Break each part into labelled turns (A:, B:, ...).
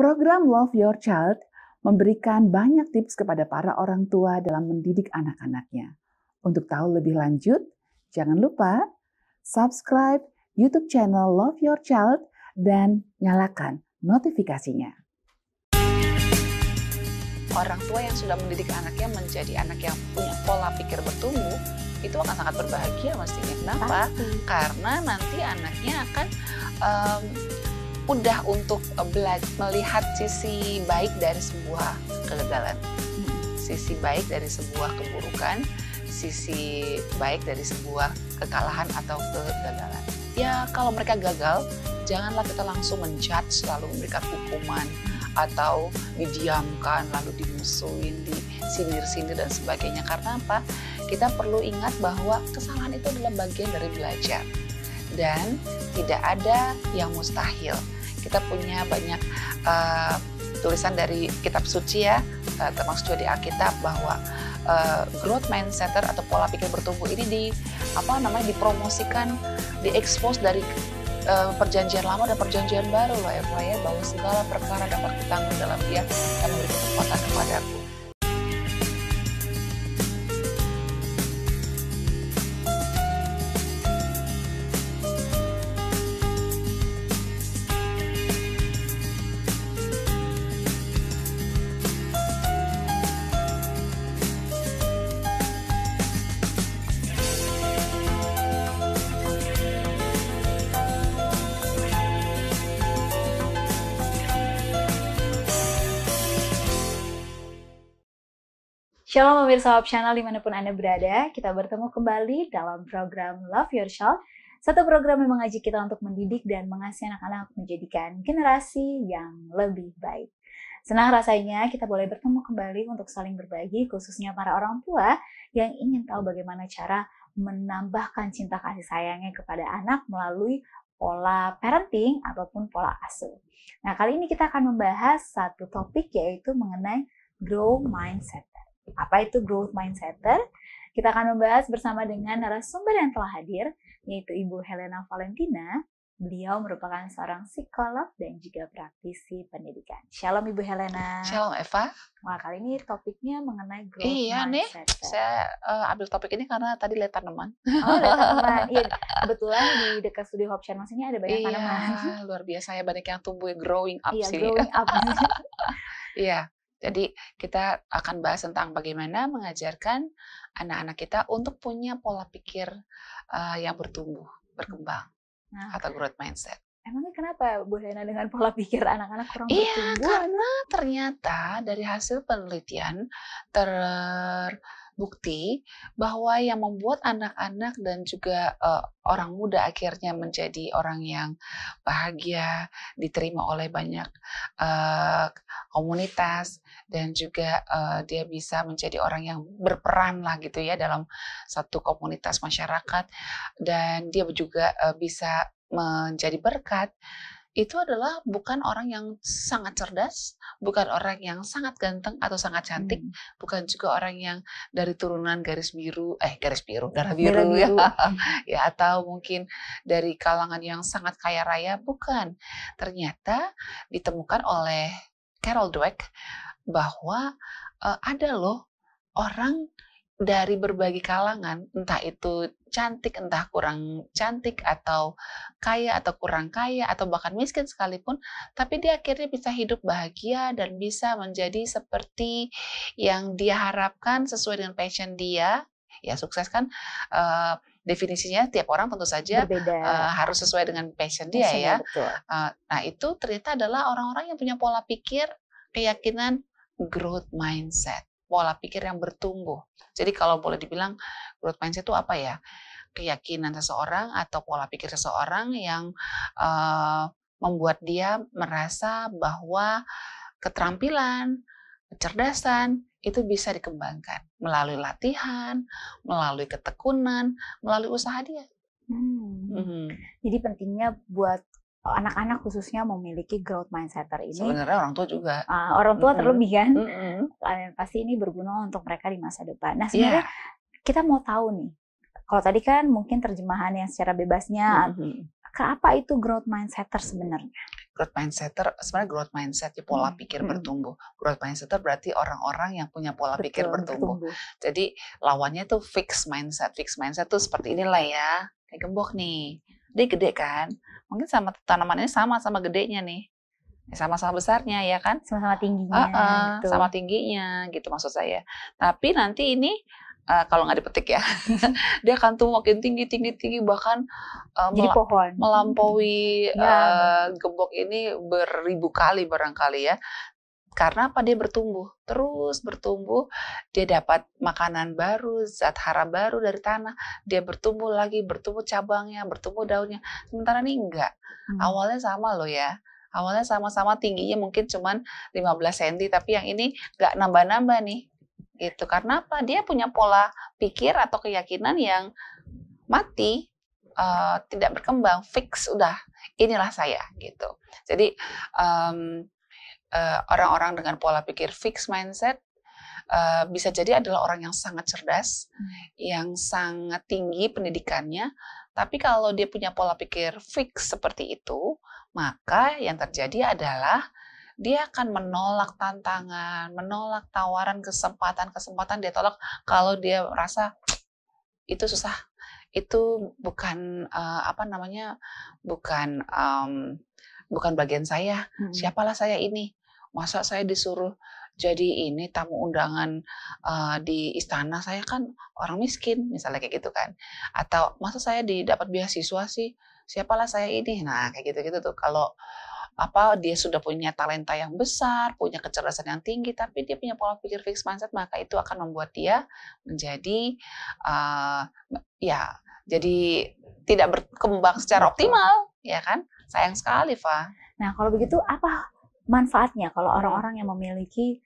A: Program Love Your Child memberikan banyak tips kepada para orang tua dalam mendidik anak-anaknya. Untuk tahu lebih lanjut, jangan lupa subscribe YouTube channel Love Your Child dan nyalakan notifikasinya. Orang tua yang sudah mendidik anaknya menjadi anak yang punya pola pikir bertumbuh itu akan sangat berbahagia mestinya. Kenapa? Pasti. Karena nanti anaknya akan um, mudah untuk eh, melihat sisi baik dari sebuah kegagalan, hmm. sisi baik dari sebuah keburukan, sisi baik dari sebuah kekalahan atau kegagalan. Ya kalau mereka gagal, janganlah kita langsung menjudge selalu memberikan hukuman atau didiamkan lalu dimusuhin, disindir-sindir dan sebagainya. Karena apa? Kita perlu ingat bahwa kesalahan itu adalah bagian dari belajar dan tidak ada yang mustahil kita punya banyak uh, tulisan dari kitab suci ya, uh, termasuk juga di Alkitab bahwa uh, growth mindset atau pola pikir bertumbuh ini di apa namanya dipromosikan, diekspos dari uh, perjanjian lama dan perjanjian baru loh ya, ya bahwa segala perkara dapat ditanggung dalam dia dan memberi kekuatan kepadaku.
B: Shalom pemirsa Hope Channel dimanapun Anda berada, kita bertemu kembali dalam program Love Your Child, satu program yang mengajak kita untuk mendidik dan mengasihi anak-anak menjadikan generasi yang lebih baik. Senang rasanya kita boleh bertemu kembali untuk saling berbagi, khususnya para orang tua yang ingin tahu bagaimana cara menambahkan cinta kasih sayangnya kepada anak melalui pola parenting ataupun pola asuh. Nah, kali ini kita akan membahas satu topik yaitu mengenai grow mindset apa itu Growth mindset? Kita akan membahas bersama dengan narasumber yang telah hadir, yaitu Ibu Helena Valentina. Beliau merupakan seorang psikolog dan juga praktisi pendidikan. Shalom Ibu Helena. Shalom Eva. Wah kali ini topiknya mengenai growth iya, mindset.
A: Iya nih, saya uh, ambil topik ini karena tadi lihat tanaman. Oh lihat tanaman. Iya, kebetulan di dekat studio Hope Channel sini ada banyak iya, tanaman. luar biasa ya banyak yang tumbuh growing up iya, sih. Iya growing up. Iya. Jadi kita akan bahas tentang bagaimana mengajarkan anak-anak kita untuk punya pola pikir uh, yang bertumbuh, berkembang, nah. atau growth mindset. Emangnya kenapa Bu Hena dengan pola pikir anak-anak kurang iya, bertumbuh? Iya, karena ternyata dari hasil penelitian ter bukti bahwa yang membuat anak-anak dan juga uh, orang muda akhirnya menjadi orang yang bahagia, diterima oleh banyak uh, komunitas dan juga uh, dia bisa menjadi orang yang berperan lah gitu ya dalam satu komunitas masyarakat dan dia juga uh, bisa menjadi berkat itu adalah bukan orang yang sangat cerdas, bukan orang yang sangat ganteng atau sangat cantik, hmm. bukan juga orang yang dari turunan garis biru, eh garis biru, darah biru, biru. Ya, ya atau mungkin dari kalangan yang sangat kaya raya, bukan. Ternyata ditemukan oleh Carol Dweck bahwa uh, ada loh orang dari berbagai kalangan, entah itu cantik, entah kurang cantik, atau kaya, atau kurang kaya, atau bahkan miskin sekalipun, tapi dia akhirnya bisa hidup bahagia dan bisa menjadi seperti yang dia harapkan sesuai dengan passion dia. Ya, sukses kan uh, definisinya tiap orang tentu saja uh, harus sesuai dengan passion dia passion ya. Uh, nah, itu ternyata adalah orang-orang yang punya pola pikir, keyakinan, growth mindset pola pikir yang bertumbuh. Jadi kalau boleh dibilang growth mindset itu apa ya? Keyakinan seseorang atau pola pikir seseorang yang uh, membuat dia merasa bahwa keterampilan, kecerdasan itu bisa dikembangkan
B: melalui latihan, melalui ketekunan, melalui usaha dia. Hmm. -hmm. Jadi pentingnya buat Oh, anak-anak khususnya memiliki growth mindsetter ini. Sebenarnya orang tua juga. Uh, orang tua mm -hmm. terlebih kan. Mm -hmm. Pasti ini berguna untuk mereka di masa depan. Nah iya. sebenarnya yeah. kita mau tahu nih. Kalau tadi kan mungkin terjemahan yang secara bebasnya. Mm -hmm. Ke apa itu growth mindsetter sebenarnya? Growth mindsetter sebenarnya growth
A: mindset ya pola mm -hmm. pikir bertumbuh. Growth mindsetter berarti orang-orang yang punya pola Betul, pikir bertumbuh. bertumbuh. Jadi lawannya tuh fixed mindset. Fixed mindset tuh seperti inilah ya. Kayak gembok nih dia gede kan? Mungkin sama tanaman ini sama sama gedenya nih. Sama-sama ya, besarnya ya kan? Sama-sama tingginya. Uh -uh, gitu. Sama tingginya gitu maksud saya. Tapi nanti ini uh, kalau nggak dipetik ya dia akan tuh makin tinggi tinggi tinggi bahkan uh, jadi pohon melampaui ya. gembok ini beribu kali barangkali ya karena apa dia bertumbuh, terus bertumbuh, dia dapat makanan baru, zat hara baru dari tanah, dia bertumbuh lagi, bertumbuh cabangnya, bertumbuh daunnya. Sementara ini enggak. Hmm. Awalnya sama loh ya. Awalnya sama-sama tingginya mungkin cuman 15 cm, tapi yang ini enggak nambah-nambah nih. Gitu. Karena apa? Dia punya pola pikir atau keyakinan yang mati, uh, tidak berkembang, fix udah inilah saya gitu. Jadi um, Eh, orang-orang uh, dengan pola pikir fixed mindset uh, bisa jadi adalah orang yang sangat cerdas, hmm. yang sangat tinggi pendidikannya, tapi kalau dia punya pola pikir fix seperti itu, maka yang terjadi adalah dia akan menolak tantangan, menolak tawaran kesempatan-kesempatan dia tolak kalau dia merasa itu susah, itu bukan uh, apa namanya, bukan um, bukan bagian saya. Hmm. Siapalah saya ini masa saya disuruh jadi ini tamu undangan uh, di istana saya kan orang miskin misalnya kayak gitu kan atau masa saya didapat beasiswa sih siapalah saya ini nah kayak gitu gitu tuh kalau apa dia sudah punya talenta yang besar, punya kecerdasan yang tinggi, tapi dia punya pola pikir fixed mindset, maka itu akan membuat dia menjadi uh, ya jadi tidak berkembang secara optimal, ya kan? Sayang sekali, Fa.
B: Nah, kalau begitu apa manfaatnya kalau hmm. orang-orang yang memiliki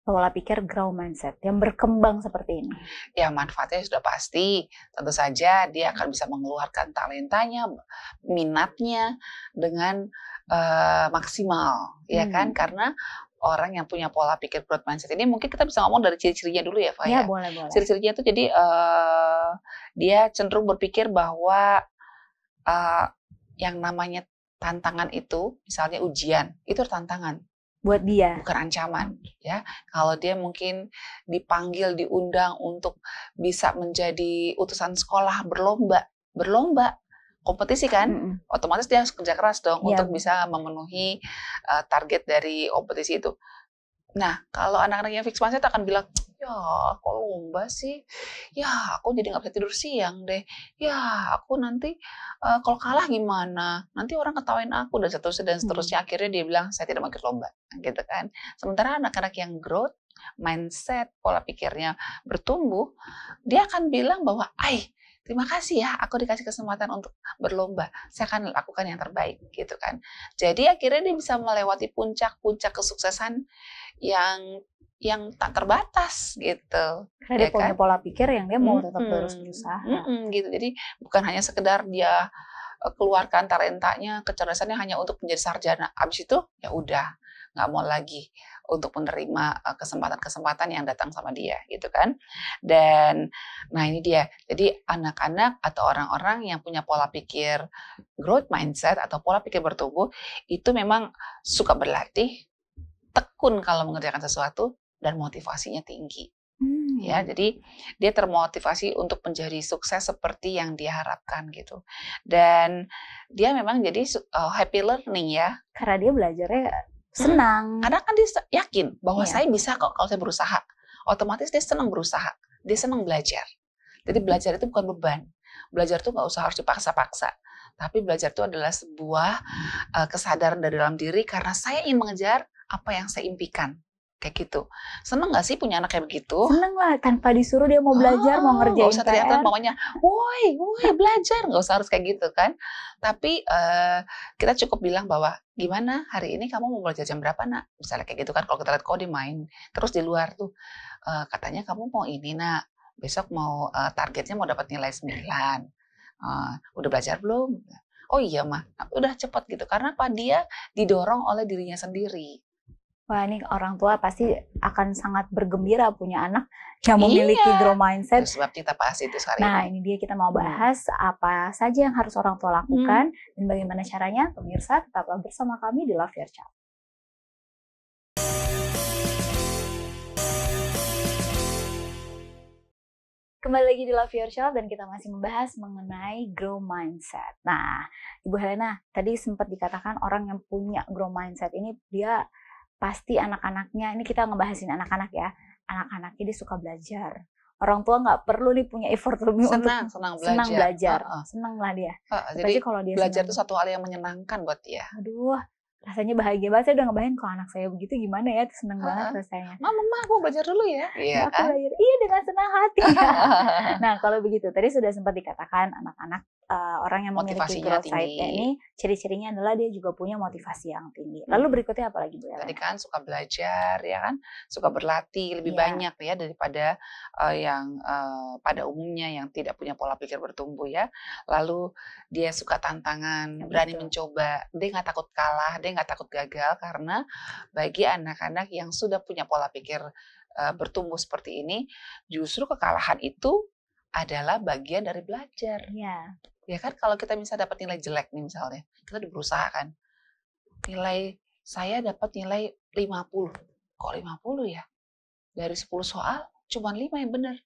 B: pola pikir grow mindset yang berkembang seperti ini?
A: Ya manfaatnya sudah pasti, tentu saja dia akan bisa mengeluarkan talentanya, minatnya dengan uh, maksimal, hmm. ya kan? Hmm. Karena orang yang punya pola pikir growth mindset ini mungkin kita bisa ngomong dari ciri-cirinya dulu ya, Pak. Ya, ya? Ciri-cirinya itu jadi uh, dia cenderung berpikir bahwa uh, yang namanya tantangan itu, misalnya ujian, itu tantangan buat dia, bukan ancaman ya. Kalau dia mungkin dipanggil, diundang untuk bisa menjadi utusan sekolah berlomba, berlomba kompetisi kan, mm -hmm. otomatis dia harus kerja keras dong yeah. untuk bisa memenuhi uh, target dari kompetisi itu. Nah, kalau anak-anak yang fix mindset akan bilang, ya kok lomba sih ya aku jadi nggak bisa tidur siang deh ya aku nanti uh, kalau kalah gimana nanti orang ketawain aku dan seterusnya dan hmm. seterusnya akhirnya dia bilang saya tidak mau ikut lomba gitu kan sementara anak-anak yang growth mindset pola pikirnya bertumbuh dia akan bilang bahwa ay terima kasih ya aku dikasih kesempatan untuk berlomba saya akan lakukan yang terbaik gitu kan jadi akhirnya dia bisa melewati puncak-puncak kesuksesan yang yang tak terbatas gitu. Karena ya punya kan?
B: pola pikir yang dia mau tetap mm-hmm. terus berusaha. Mm-hmm,
A: gitu. Jadi bukan hanya sekedar dia e, keluarkan talentanya, kecerdasannya hanya untuk menjadi sarjana. Abis itu ya udah nggak mau lagi untuk menerima e, kesempatan-kesempatan yang datang sama dia gitu kan. Dan nah ini dia. Jadi anak-anak atau orang-orang yang punya pola pikir growth mindset atau pola pikir bertumbuh itu memang suka berlatih, tekun kalau mengerjakan sesuatu dan motivasinya tinggi.
B: Hmm. Ya,
A: jadi dia termotivasi untuk menjadi sukses seperti yang diharapkan gitu. Dan dia memang jadi uh, happy learning ya. Karena dia belajarnya hmm. senang. Hmm. Karena kan dia yakin bahwa iya. saya bisa kok kalau saya berusaha. Otomatis dia senang berusaha, dia senang belajar. Jadi hmm. belajar itu bukan beban. Belajar itu nggak usah harus dipaksa-paksa. Tapi belajar itu adalah sebuah uh, kesadaran dari dalam diri karena saya ingin mengejar apa yang saya impikan kayak gitu. Seneng gak sih punya anak kayak begitu? Seneng
B: lah, tanpa disuruh dia mau belajar, oh, mau ngerjain Gak usah teriakan
A: pokoknya, woi, woi belajar, gak usah harus kayak gitu kan. Tapi uh, kita cukup bilang bahwa, gimana hari ini kamu mau belajar jam berapa nak? Misalnya kayak gitu kan, kalau kita lihat kode main, terus di luar tuh, uh, katanya kamu mau ini nak, besok mau uh, targetnya mau dapat nilai 9. Uh, udah belajar
B: belum? Oh iya mah, udah cepat gitu. Karena apa? Dia didorong oleh dirinya sendiri wah ini orang tua pasti akan sangat bergembira punya anak yang iya. memiliki iya. grow mindset. sebab kita bahas itu sekarang. Nah, ini. dia kita mau hmm. bahas apa saja yang harus orang tua lakukan hmm. dan bagaimana caranya. Pemirsa, tetaplah bersama kami di Love Your Child. Kembali lagi di Love Your Child dan kita masih membahas mengenai grow mindset. Nah, Ibu Helena, tadi sempat dikatakan orang yang punya grow mindset ini dia pasti anak-anaknya ini kita ngebahasin anak-anak ya anak-anak ini suka belajar orang tua nggak perlu nih punya effort lebih senang, untuk senang belajar, senang belajar, uh -uh. senang lah dia. Uh Jadi kalau dia belajar itu satu hal yang menyenangkan buat dia. Aduh, rasanya bahagia banget. Saya udah ngebayangin kalau anak saya begitu gimana ya, seneng -uh. banget rasanya.
A: Mama, mama, aku belajar dulu ya. Iya. iya aku ah. belajar,
B: iya dengan senang hati. Ya. nah kalau begitu, tadi sudah sempat dikatakan anak-anak uh, orang yang memiliki growth side ini ciri-cirinya adalah dia juga punya motivasi yang tinggi. Hmm. Lalu berikutnya apa lagi Bu
A: Elena? Tadi kan suka belajar ya kan, suka berlatih lebih yeah. banyak ya daripada uh, yang uh, pada umumnya yang tidak punya pola pikir bertumbuh ya. Lalu dia suka tantangan, berani Betul. mencoba, dia nggak takut kalah, dia nggak takut gagal karena bagi anak-anak yang sudah punya pola pikir uh, bertumbuh seperti ini, justru kekalahan itu adalah bagian dari belajar. Ya ya kan kalau kita bisa dapat nilai jelek nih misalnya kita udah berusaha kan nilai saya dapat nilai 50 kok 50 ya dari 10 soal cuma 5 yang benar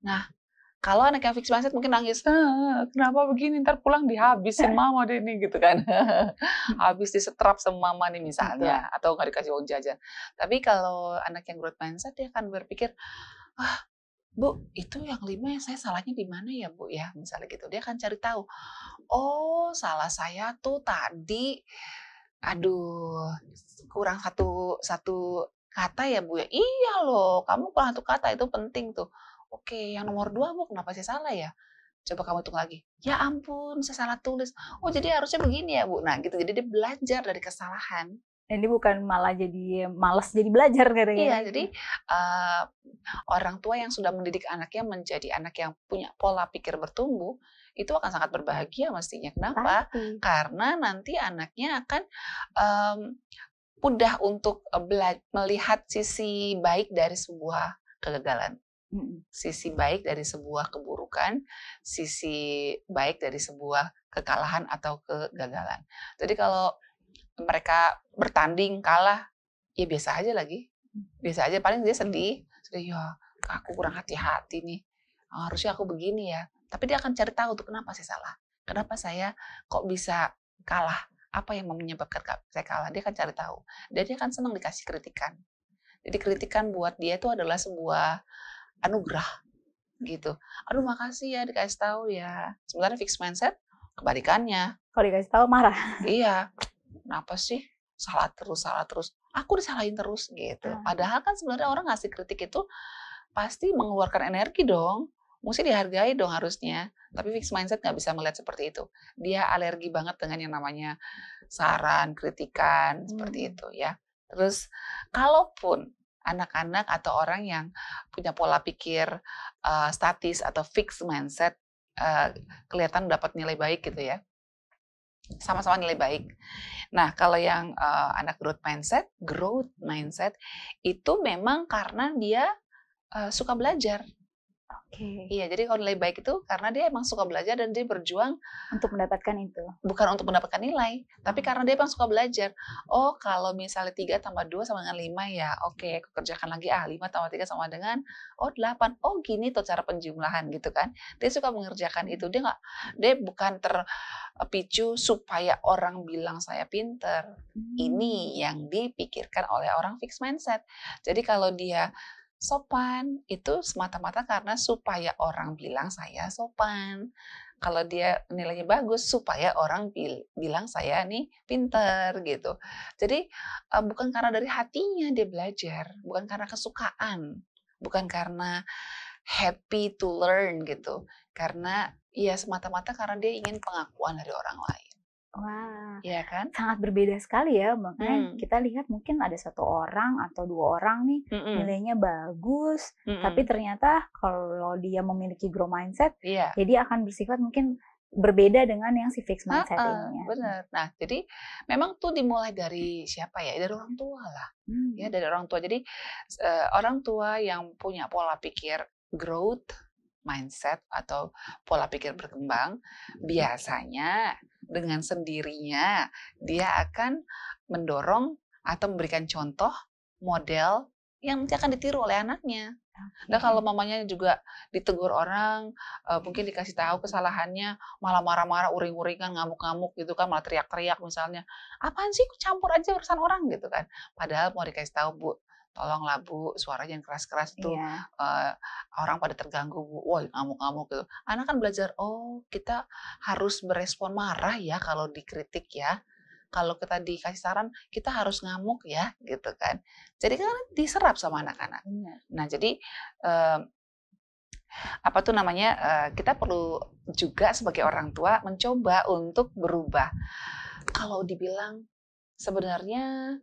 A: nah kalau anak yang fix mindset mungkin nangis, eh, kenapa begini, ntar pulang dihabisin mama deh ini gitu kan. Habis disetrap sama mama nih misalnya, atau nggak dikasih uang jajan. Tapi kalau anak yang growth mindset, dia ya akan berpikir, ah, Bu, itu yang lima yang saya salahnya di mana ya Bu ya? Misalnya gitu. Dia akan cari tahu. Oh, salah saya tuh tadi, aduh, kurang satu satu kata ya Bu ya. Iya loh, kamu kurang satu kata itu penting tuh. Oke, yang nomor dua Bu, kenapa saya salah ya? Coba kamu hitung lagi. Ya ampun, saya salah tulis. Oh, jadi harusnya begini ya Bu. Nah, gitu. Jadi dia belajar dari kesalahan ini bukan malah
B: jadi malas jadi belajar gara Iya, jadi
A: uh, orang tua yang sudah mendidik anaknya menjadi anak yang punya pola pikir bertumbuh itu akan sangat berbahagia mestinya. Kenapa? Pasti. Karena nanti anaknya akan um, mudah untuk eh, melihat sisi baik dari sebuah kegagalan. Sisi baik dari sebuah keburukan, sisi baik dari sebuah kekalahan atau kegagalan. Jadi kalau mereka bertanding kalah ya biasa aja lagi biasa aja paling dia sedih sedih ya aku kurang hati-hati nih oh, harusnya aku begini ya tapi dia akan cari tahu tuh kenapa saya salah kenapa saya kok bisa kalah apa yang menyebabkan saya kalah dia akan cari tahu dan dia akan senang dikasih kritikan jadi kritikan buat dia itu adalah sebuah anugerah gitu aduh makasih ya dikasih tahu ya sebenarnya fixed mindset kebalikannya kalau dikasih tahu marah iya kenapa sih salah terus salah terus aku disalahin terus gitu hmm. padahal kan sebenarnya orang ngasih kritik itu pasti mengeluarkan energi dong mesti dihargai dong harusnya tapi fix mindset nggak bisa melihat seperti itu dia alergi banget dengan yang namanya saran kritikan hmm. seperti itu ya terus kalaupun anak-anak atau orang yang punya pola pikir uh, statis atau fix mindset uh, kelihatan dapat nilai baik gitu ya sama-sama nilai baik Nah, kalau yang uh, anak growth mindset, growth mindset itu memang karena dia uh, suka belajar. Okay. Iya, jadi kalau nilai baik itu karena dia emang suka belajar dan dia berjuang untuk mendapatkan itu. Bukan untuk mendapatkan nilai, tapi karena dia emang suka belajar. Oh, kalau misalnya 3 tambah 2 sama dengan 5 ya, oke, okay, kerjakan lagi ah 5 tambah 3 sama dengan oh 8. Oh, gini tuh cara penjumlahan gitu kan. Dia suka mengerjakan itu. Dia nggak dia bukan terpicu supaya orang bilang saya pinter.
B: Hmm. Ini
A: yang dipikirkan oleh orang fixed mindset. Jadi kalau dia sopan itu semata-mata karena supaya orang bilang saya sopan. Kalau dia nilainya bagus supaya orang bil bilang saya nih pinter gitu. Jadi eh, bukan karena dari hatinya dia belajar, bukan karena kesukaan, bukan karena happy to learn gitu. Karena ya semata-mata karena dia ingin pengakuan dari
B: orang lain. Wah, ya kan? Sangat berbeda sekali ya, makanya hmm. kita lihat mungkin ada satu orang atau dua orang nih mm -mm. nilainya bagus, mm tapi ternyata kalau dia memiliki grow mindset, yeah. jadi ya akan bersifat mungkin berbeda dengan yang si fixed mindset nya uh,
A: Benar. Nah, jadi memang tuh dimulai dari siapa ya? Dari orang tua lah,
B: ya, hmm. ya dari
A: orang tua. Jadi uh, orang tua yang punya pola pikir growth mindset atau pola pikir berkembang biasanya dengan sendirinya dia akan mendorong atau memberikan contoh model yang nanti akan ditiru oleh anaknya. Nah kalau mamanya juga ditegur orang, eh, mungkin dikasih tahu kesalahannya, malah marah-marah, uring-uringan, ngamuk-ngamuk gitu kan, malah teriak-teriak misalnya, apaan sih campur aja urusan orang gitu kan. Padahal mau dikasih tahu bu, tolonglah Bu, suara jangan keras-keras tuh. Yeah. Iya. Uh, orang pada terganggu Bu, wah ngamuk-ngamuk gitu. Anak kan belajar, oh kita harus berespon marah ya kalau dikritik ya. Kalau kita dikasih saran, kita harus ngamuk ya gitu kan. Jadi kan diserap sama anak-anak. Yeah. Nah jadi uh, apa tuh namanya uh, kita perlu juga sebagai orang tua mencoba untuk berubah. Kalau dibilang sebenarnya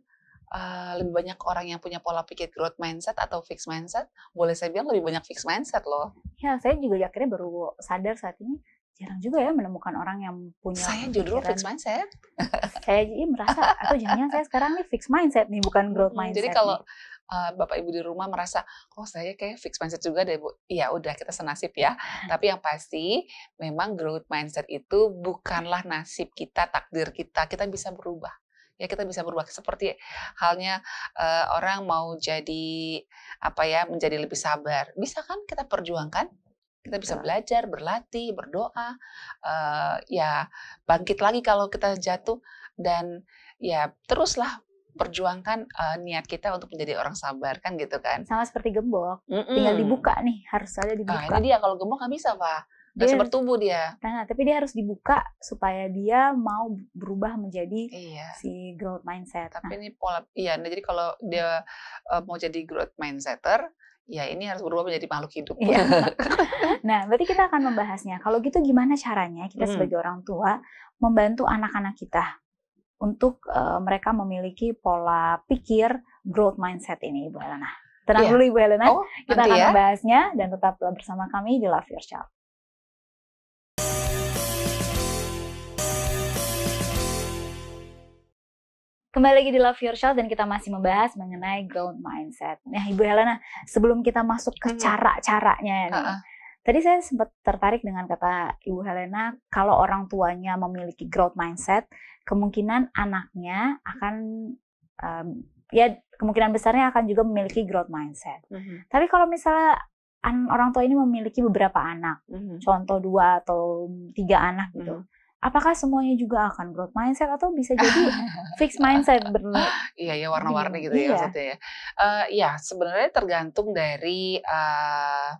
A: Eh, lebih banyak orang yang punya pola pikir growth mindset atau fixed mindset, boleh saya bilang lebih banyak fixed mindset
B: loh. Ya, saya juga akhirnya baru sadar saat ini jarang juga ya menemukan orang yang punya saya justru fixed mindset saya jadi iya, merasa atau jangan saya sekarang nih fixed mindset nih bukan growth hmm, mindset jadi kalau uh, bapak
A: ibu di rumah merasa oh saya kayak fixed mindset juga deh bu ya udah kita senasib ya nah. tapi yang pasti memang growth mindset itu bukanlah nasib kita takdir kita kita bisa berubah ya kita bisa berubah seperti halnya uh, orang mau jadi apa ya menjadi lebih sabar bisa kan kita perjuangkan kita bisa belajar berlatih berdoa uh, ya bangkit lagi kalau kita jatuh dan ya teruslah perjuangkan uh, niat kita untuk menjadi orang sabar kan gitu kan sama seperti gembok mm -mm. tinggal dibuka nih harus ada
B: nah, dibuka nah, ini dia kalau gembok nggak bisa pak dia dia, bertumbuh dia. Nah, tapi dia harus dibuka supaya dia mau berubah menjadi iya. si growth mindset. Tapi nah. ini pola iya. Nah, jadi
A: kalau dia uh, mau jadi growth mindseter, ya ini harus berubah menjadi makhluk hidup. Iya.
B: nah, berarti kita akan membahasnya. Kalau gitu gimana caranya kita hmm. sebagai orang tua membantu anak-anak kita untuk uh, mereka memiliki pola pikir growth mindset ini, Bu Elena? Tenang iya. dulu Ibu Helena, oh, kita akan ya. membahasnya dan tetaplah bersama kami di Love Your Child. Kembali lagi di Love Yourself dan kita masih membahas mengenai growth mindset. Nah, Ibu Helena, sebelum kita masuk ke hmm. cara-caranya nih. Uh-uh. Tadi saya sempat tertarik dengan kata Ibu Helena, kalau orang tuanya memiliki growth mindset, kemungkinan anaknya akan um, ya kemungkinan besarnya akan juga memiliki growth mindset. Uh-huh. Tapi kalau misalnya an- orang tua ini memiliki beberapa anak, mm-hmm. contoh dua atau tiga anak gitu, mm-hmm apakah semuanya juga akan growth mindset atau bisa jadi fixed mindset
A: Iya ya warna-warni gitu ya iya. maksudnya ya. Uh, ya sebenarnya tergantung dari uh,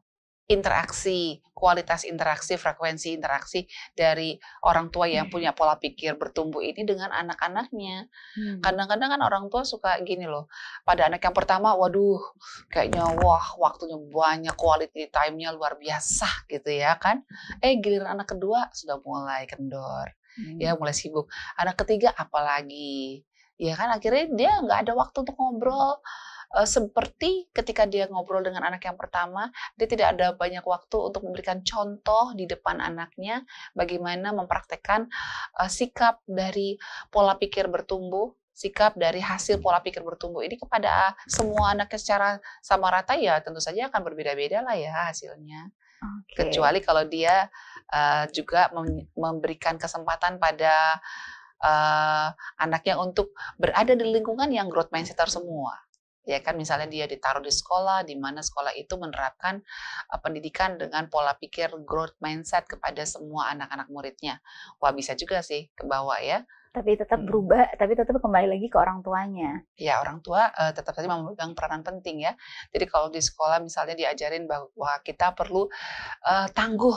A: interaksi, kualitas interaksi, frekuensi interaksi dari orang tua yang hmm. punya pola pikir bertumbuh ini dengan anak-anaknya. Hmm. Kadang-kadang kan orang tua suka gini loh, pada anak yang pertama, waduh, kayaknya wah waktunya banyak, quality time-nya luar biasa gitu ya kan. Eh giliran anak kedua sudah mulai kendor, ya hmm. ya mulai sibuk. Anak ketiga apalagi, ya kan akhirnya dia nggak ada waktu untuk ngobrol uh, seperti ketika dia ngobrol dengan anak yang pertama, dia tidak ada banyak waktu untuk memberikan contoh di depan anaknya bagaimana mempraktekkan uh, sikap dari pola pikir bertumbuh sikap dari hasil pola pikir bertumbuh ini kepada semua anaknya secara sama rata ya tentu saja akan berbeda-beda lah ya hasilnya. Okay. Kecuali kalau dia uh, juga memberikan kesempatan pada uh, anaknya untuk berada di lingkungan yang growth mindset semua ya kan misalnya dia ditaruh di sekolah di mana sekolah itu menerapkan eh, pendidikan dengan pola pikir growth mindset kepada semua anak-anak muridnya wah bisa juga
B: sih ke bawah ya tapi tetap hmm. berubah, hmm. tapi tetap kembali lagi ke orang tuanya.
A: Ya, orang tua uh, tetap saja memegang peranan penting ya. Jadi kalau di sekolah misalnya diajarin bahwa kita perlu uh, tangguh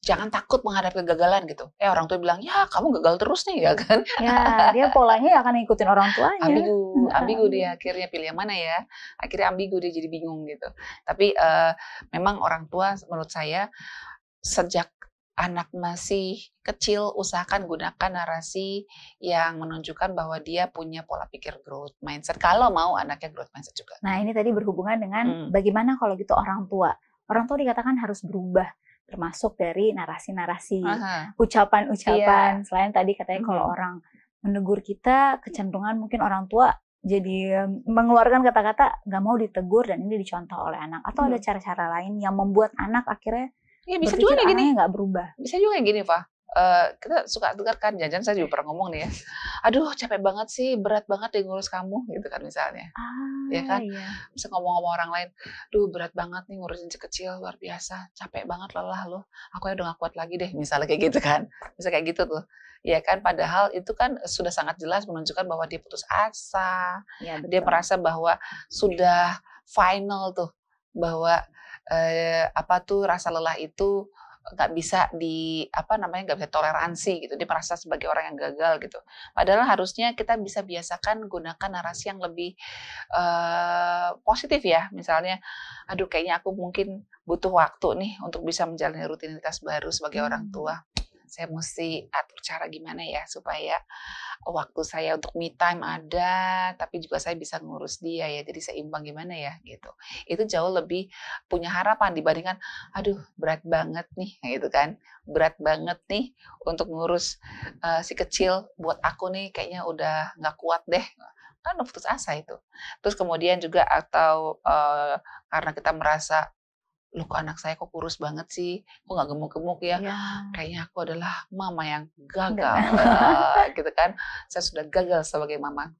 A: jangan takut menghadapi kegagalan gitu. Eh orang tua bilang, ya
B: kamu gagal terus nih ya kan. Ya, dia polanya ya akan ngikutin orang tuanya. Ambigu, ambigu dia
A: akhirnya pilih yang mana ya. Akhirnya ambigu dia jadi bingung gitu. Tapi uh, memang orang tua menurut saya sejak anak masih kecil usahakan gunakan narasi yang menunjukkan bahwa dia punya pola pikir growth mindset kalau mau
B: anaknya growth mindset juga. Nah, ini tadi berhubungan dengan hmm. bagaimana kalau gitu orang tua. Orang tua dikatakan harus berubah termasuk dari narasi-narasi, ucapan-ucapan. Yeah. Selain tadi katanya kalau orang menegur kita, kecenderungan mungkin orang tua jadi mengeluarkan kata-kata nggak mau ditegur dan ini dicontoh oleh anak. Atau ada cara-cara lain yang membuat anak akhirnya ya, bisa juga gini nggak berubah. Bisa juga yang gini, Pak.
A: Uh, kita suka tukar kan jajan saya juga pernah ngomong nih ya aduh capek banget sih berat banget deh ngurus kamu gitu kan misalnya
B: ah, ya kan
A: iya. bisa ngomong sama orang lain duh berat banget nih ngurusin si kecil luar biasa capek banget lelah loh aku ya udah gak kuat lagi deh misalnya kayak gitu kan bisa kayak gitu tuh ya kan padahal itu kan sudah sangat jelas menunjukkan bahwa dia putus asa ya, dia merasa bahwa sudah final tuh bahwa eh, apa tuh rasa lelah itu nggak bisa di apa namanya nggak bisa toleransi gitu dia merasa sebagai orang yang gagal gitu padahal harusnya kita bisa biasakan gunakan narasi yang lebih uh, positif ya misalnya aduh kayaknya aku mungkin butuh waktu nih untuk bisa menjalani rutinitas baru sebagai orang hmm. tua saya mesti atur cara gimana ya supaya waktu saya untuk me time ada tapi juga saya bisa ngurus dia ya jadi seimbang gimana ya gitu itu jauh lebih punya harapan dibandingkan aduh berat banget nih gitu kan berat banget nih untuk ngurus uh, si kecil buat aku nih kayaknya udah nggak kuat deh kan putus asa itu terus kemudian juga atau uh, karena kita merasa lu kok anak saya kok kurus banget sih, kok nggak gemuk-gemuk ya? ya. Kayaknya aku adalah mama yang gagal, eh, gitu kan? Saya sudah gagal sebagai mama.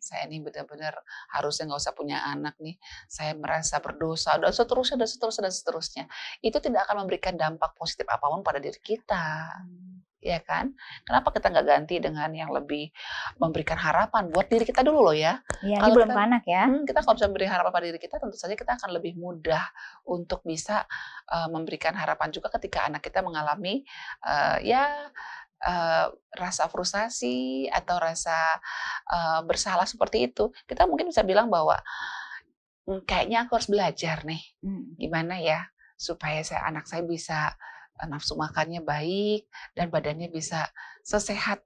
A: Saya ini benar-benar harusnya nggak usah punya anak nih. Saya merasa berdosa dan seterusnya dan seterusnya dan seterusnya. Itu tidak akan memberikan dampak positif apapun pada diri kita. Hmm ya kan? Kenapa kita nggak ganti dengan yang lebih memberikan harapan buat diri kita dulu loh ya? Iya, kalau belum ya. Hmm, kita kalau bisa memberi harapan pada diri kita, tentu saja kita akan lebih mudah untuk bisa uh, memberikan harapan juga ketika anak kita mengalami uh, ya Uh, rasa frustasi atau rasa uh, bersalah seperti itu, kita mungkin bisa bilang bahwa hmm, kayaknya aku harus belajar nih, hmm. gimana ya supaya saya anak saya bisa Eh, nafsu makannya baik dan badannya bisa sesehat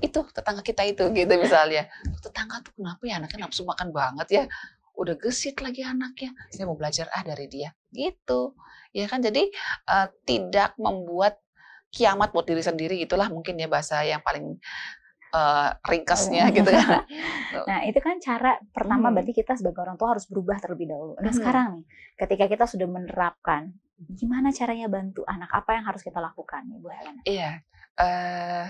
A: itu tetangga kita itu gitu misalnya tetangga tuh kenapa ya anaknya nafsu makan banget ya udah gesit lagi anaknya saya mau belajar ah dari dia gitu ya kan jadi uh, tidak membuat kiamat buat diri sendiri itulah mungkin ya bahasa yang paling uh, eh, ringkasnya iya. gitu kan.
B: nah itu kan cara pertama hmm. berarti kita sebagai orang tua harus berubah terlebih dahulu. Nah hmm. sekarang nih ketika kita sudah menerapkan gimana caranya bantu anak? Apa yang harus kita lakukan, Ibu Helena? Iya, uh,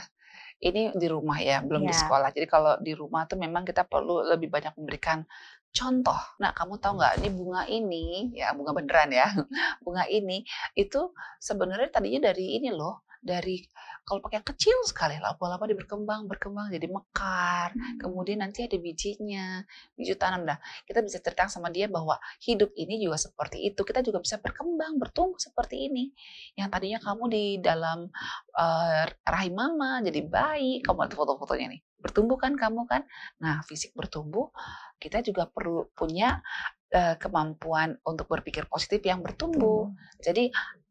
A: ini di rumah ya, belum yeah. di iya. sekolah. Jadi kalau di rumah tuh memang kita perlu lebih banyak memberikan contoh. Nah, kamu tahu nggak? Ini bunga ini, ya bunga beneran ya. Bunga ini itu sebenarnya tadinya dari ini loh, dari kalau pakai yang kecil sekali lama-lama dia berkembang berkembang jadi mekar hmm. kemudian nanti ada bijinya biji tanam dah. kita bisa cerita sama dia bahwa hidup ini juga seperti itu kita juga bisa berkembang bertumbuh seperti ini yang tadinya kamu di dalam uh, rahim mama jadi bayi kamu lihat foto-fotonya nih bertumbuh kan kamu kan nah fisik bertumbuh kita juga perlu punya uh, kemampuan untuk berpikir positif yang bertumbuh hmm. jadi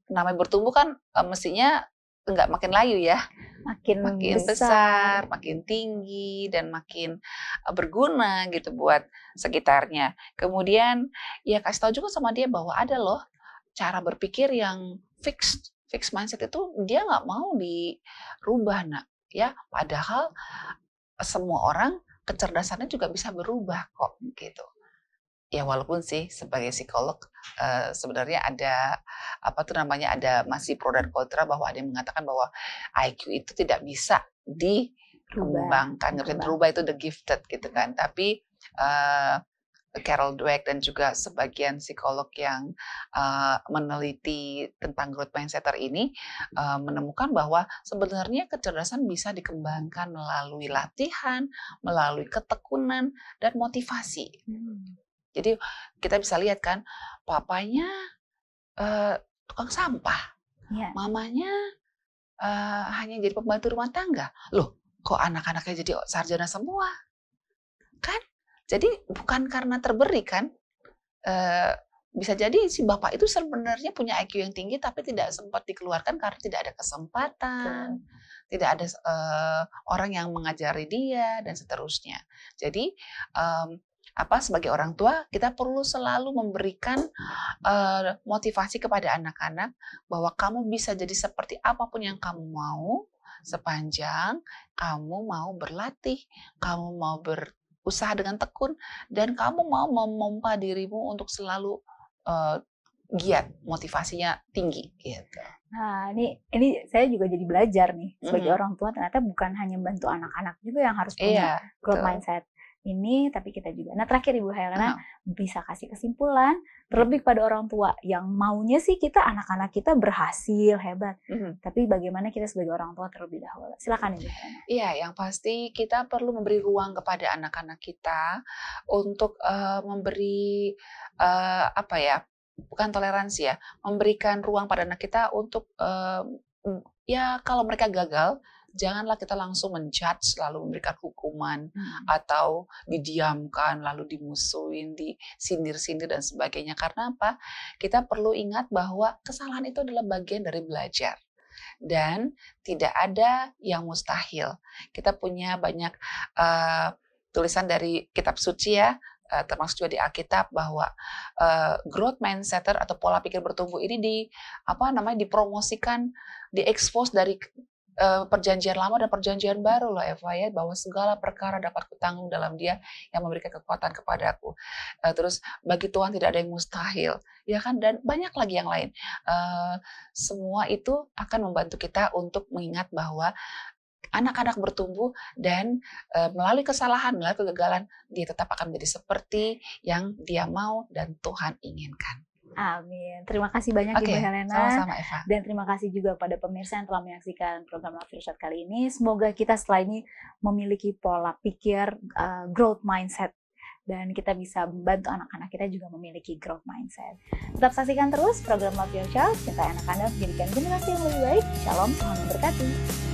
A: namanya bertumbuh kan eh, mestinya enggak makin layu ya makin makin besar. besar, makin tinggi dan makin eh, berguna gitu buat sekitarnya. Kemudian ya kasih tahu juga sama dia bahwa ada loh cara berpikir yang fixed, fixed mindset itu dia nggak mau dirubah nak ya. Padahal semua orang kecerdasannya juga bisa berubah kok gitu ya walaupun sih sebagai psikolog uh, sebenarnya ada apa tuh namanya ada masih pro dan kontra bahwa ada yang mengatakan bahwa IQ itu tidak bisa dikembangkan berubah. berubah dirubah itu the gifted gitu kan tapi uh, Carol Dweck dan juga sebagian psikolog yang uh, meneliti tentang growth mindsetter ini uh, menemukan bahwa sebenarnya kecerdasan bisa dikembangkan melalui latihan, melalui ketekunan dan motivasi. Hmm. Jadi kita bisa lihat kan papanya uh, tukang sampah, ya. mamanya uh, hanya jadi pembantu rumah tangga. Loh, kok anak-anaknya jadi sarjana semua? Kan? Jadi bukan karena terberi kan? Uh, bisa jadi si bapak itu sebenarnya punya IQ yang tinggi tapi tidak sempat dikeluarkan karena tidak ada kesempatan, Tuh. tidak ada uh, orang yang mengajari dia dan seterusnya. Jadi um, apa sebagai orang tua kita perlu selalu memberikan uh, motivasi kepada anak-anak bahwa kamu bisa jadi seperti apapun yang kamu mau sepanjang kamu mau berlatih, kamu mau berusaha dengan tekun dan kamu mau memompa dirimu untuk selalu uh, giat, motivasinya tinggi
B: gitu. Nah, ini ini saya juga jadi belajar nih sebagai mm -hmm. orang tua ternyata bukan hanya bantu anak-anak juga yang harus punya iya, growth mindset ini, tapi kita juga. Nah terakhir Ibu Helena -huh. bisa kasih kesimpulan, terlebih pada orang tua yang maunya sih kita anak-anak kita berhasil hebat, uh mhm. -huh. tapi bagaimana kita sebagai orang tua terlebih dahulu. Silakan Ibu Helena.
A: Iya, yang pasti kita perlu memberi ruang kepada anak-anak kita untuk uh, memberi uh, apa ya? bukan toleransi ya, memberikan ruang pada anak kita untuk uh, ya kalau mereka gagal janganlah kita langsung menjudge lalu memberikan hukuman hmm. atau didiamkan lalu dimusuhin, disindir-sindir dan sebagainya. Karena apa? Kita perlu ingat bahwa kesalahan itu adalah bagian dari belajar dan tidak ada yang mustahil. Kita punya banyak uh, tulisan dari kitab suci ya, uh, termasuk juga di Alkitab bahwa uh, growth mindset atau pola pikir bertumbuh ini di apa namanya dipromosikan, diekspos dari Eh, perjanjian lama dan perjanjian baru loh Eva ya bahwa segala perkara dapat kutanggung dalam Dia yang memberikan kekuatan kepadaku. Uh, terus bagi Tuhan tidak ada yang mustahil, ya kan? Dan banyak lagi yang lain. Uh, semua itu akan membantu kita untuk mengingat bahwa anak-anak bertumbuh dan e, melalui kesalahan, melalui kegagalan, dia tetap akan menjadi seperti
B: yang dia mau dan Tuhan inginkan. Amin. Terima kasih banyak okay. Ibu Helena. Sama-sama Eva. Dan terima kasih juga pada pemirsa yang telah menyaksikan program Love kali ini. Semoga kita setelah ini memiliki pola pikir uh, growth mindset dan kita bisa membantu anak-anak kita juga memiliki growth mindset. Tetap saksikan terus program Love Your Child, cinta anak Anda menjadikan generasi yang lebih baik. Shalom, Tuhan memberkati.